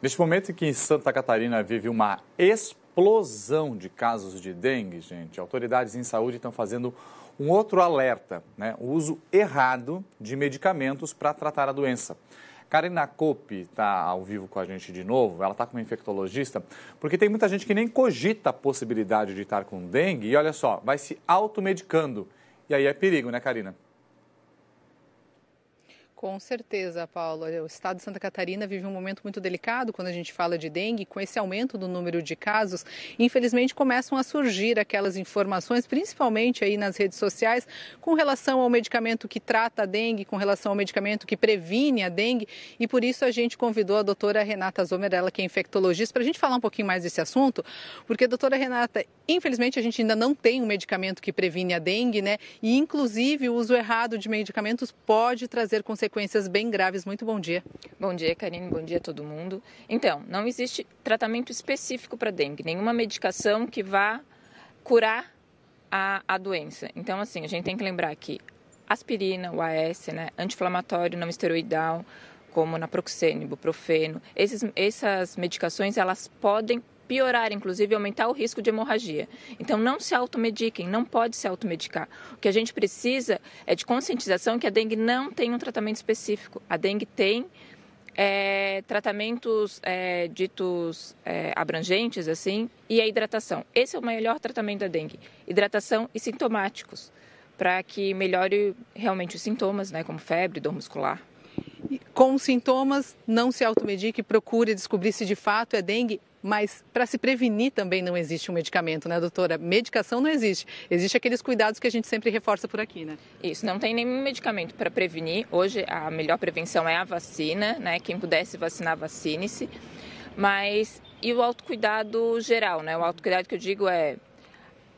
Neste momento em que Santa Catarina vive uma explosão de casos de dengue, gente, autoridades em saúde estão fazendo um outro alerta, né? O uso errado de medicamentos para tratar a doença. Karina Cope está ao vivo com a gente de novo, ela está com uma infectologista, porque tem muita gente que nem cogita a possibilidade de estar com dengue e olha só, vai se automedicando. E aí é perigo, né, Karina? Com certeza, Paulo. O estado de Santa Catarina vive um momento muito delicado quando a gente fala de dengue. Com esse aumento do número de casos, infelizmente começam a surgir aquelas informações, principalmente aí nas redes sociais, com relação ao medicamento que trata a dengue, com relação ao medicamento que previne a dengue. E por isso a gente convidou a doutora Renata Zomer, ela que é infectologista, para a gente falar um pouquinho mais desse assunto, porque, doutora Renata, infelizmente a gente ainda não tem um medicamento que previne a dengue, né? E inclusive o uso errado de medicamentos pode trazer consequências consequências bem graves. Muito bom dia. Bom dia, Karine. Bom dia a todo mundo. Então, não existe tratamento específico para dengue, nenhuma medicação que vá curar a, a doença. Então, assim, a gente tem que lembrar que aspirina, o AS, né, anti-inflamatório não esteroidal, como naproxeno, ibuprofeno, esses, essas medicações, elas podem piorar, inclusive aumentar o risco de hemorragia. Então, não se automediquem, não pode se automedicar. O que a gente precisa é de conscientização que a dengue não tem um tratamento específico. A dengue tem é, tratamentos é, ditos é, abrangentes, assim, e a hidratação. Esse é o melhor tratamento da dengue: hidratação e sintomáticos, para que melhore realmente os sintomas, né, como febre, dor muscular. Com sintomas, não se automedique, procure descobrir se de fato é dengue mas para se prevenir também não existe um medicamento, né, doutora? Medicação não existe. Existe aqueles cuidados que a gente sempre reforça por aqui, né? Isso, não tem nenhum medicamento para prevenir. Hoje a melhor prevenção é a vacina, né? Quem pudesse vacinar, vacine-se. Mas e o autocuidado geral, né? O autocuidado que eu digo é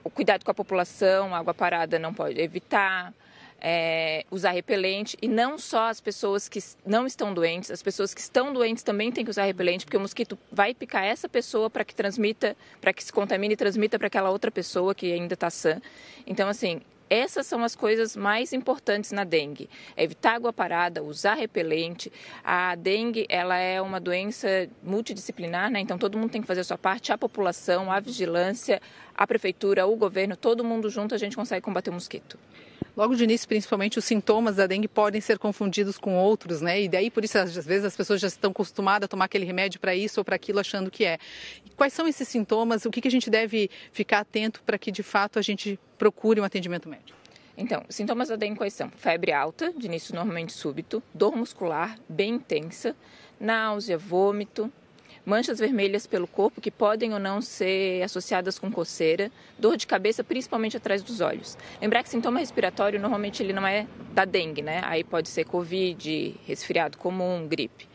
o cuidado com a população, água parada não pode evitar, é, usar repelente e não só as pessoas que não estão doentes, as pessoas que estão doentes também têm que usar repelente, porque o mosquito vai picar essa pessoa para que transmita, para que se contamine e transmita para aquela outra pessoa que ainda está sã. Então, assim, essas são as coisas mais importantes na dengue. É evitar água parada, usar repelente. A dengue, ela é uma doença multidisciplinar, né? Então todo mundo tem que fazer a sua parte, a população, a vigilância, a prefeitura, o governo, todo mundo junto, a gente consegue combater o mosquito. Logo de início, principalmente, os sintomas da dengue podem ser confundidos com outros, né? E daí, por isso, às vezes as pessoas já estão acostumadas a tomar aquele remédio para isso ou para aquilo, achando que é. E quais são esses sintomas? O que, que a gente deve ficar atento para que, de fato, a gente procure um atendimento médico? Então, sintomas da dengue quais são? Febre alta, de início normalmente súbito, dor muscular bem intensa, náusea, vômito, manchas vermelhas pelo corpo que podem ou não ser associadas com coceira, dor de cabeça, principalmente atrás dos olhos. Lembrar que sintoma respiratório normalmente ele não é da dengue, né? Aí pode ser covid, resfriado comum, gripe.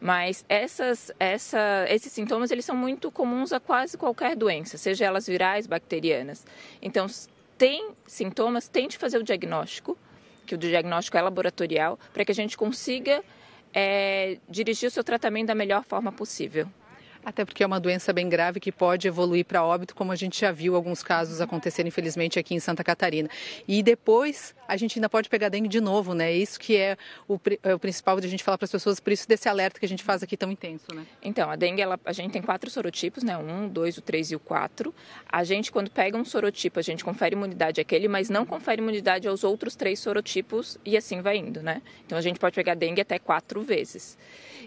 Mas essas, essa, esses sintomas eles são muito comuns a quase qualquer doença, seja elas virais, bacterianas. Então, tem sintomas, tente fazer o diagnóstico, que o diagnóstico é laboratorial, para que a gente consiga é, dirigir o seu tratamento da melhor forma possível. Até porque é uma doença bem grave que pode evoluir para óbito, como a gente já viu alguns casos acontecerem, infelizmente, aqui em Santa Catarina. E depois a gente ainda pode pegar dengue de novo, né? Isso que é o, é o principal de a gente falar para as pessoas, por isso desse alerta que a gente faz aqui tão intenso, né? Então, a dengue, ela, a gente tem quatro sorotipos, né? Um, dois, o três e o quatro. A gente, quando pega um sorotipo, a gente confere imunidade àquele, mas não confere imunidade aos outros três sorotipos e assim vai indo, né? Então, a gente pode pegar dengue até quatro vezes.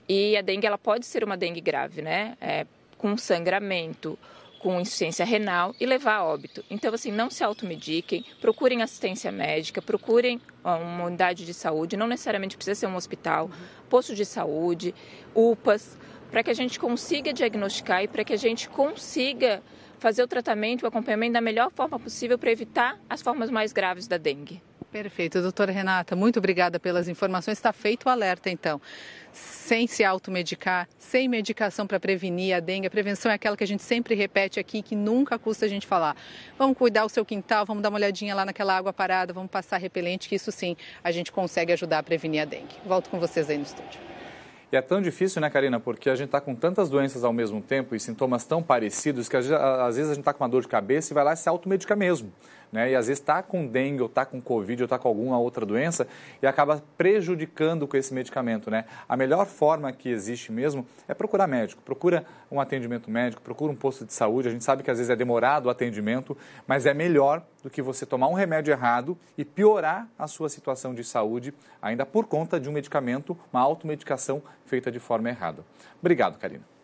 E a dengue ela pode ser uma dengue grave, né? É, com sangramento, com insuficiência renal e levar a óbito. Então, assim, não se automediquem, procurem assistência médica, procurem uma unidade de saúde, não necessariamente precisa ser um hospital, posto de saúde, UPAs, para que a gente consiga diagnosticar e para que a gente consiga fazer o tratamento, o acompanhamento da melhor forma possível para evitar as formas mais graves da dengue. Perfeito. Doutora Renata, muito obrigada pelas informações. Está feito o alerta, então. Sem se automedicar, sem medicação para prevenir a dengue. A prevenção é aquela que a gente sempre repete aqui, que nunca custa a gente falar. Vamos cuidar o seu quintal, vamos dar uma olhadinha lá naquela água parada, vamos passar repelente, que isso sim a gente consegue ajudar a prevenir a dengue. Volto com vocês aí no estúdio. E é tão difícil, né, Karina? Porque a gente está com tantas doenças ao mesmo tempo e sintomas tão parecidos que às vezes a gente está com uma dor de cabeça e vai lá e se automedica mesmo né? E às vezes está com dengue, ou está com covid, ou está com alguma outra doença e acaba prejudicando com esse medicamento, né? A melhor forma que existe mesmo é procurar médico, procura um atendimento médico, procura um posto de saúde. A gente sabe que às vezes é demorado o atendimento, mas é melhor do que você tomar um remédio errado e piorar a sua situação de saúde ainda por conta de um medicamento, uma automedicação feita de forma errada. Obrigado, Karina.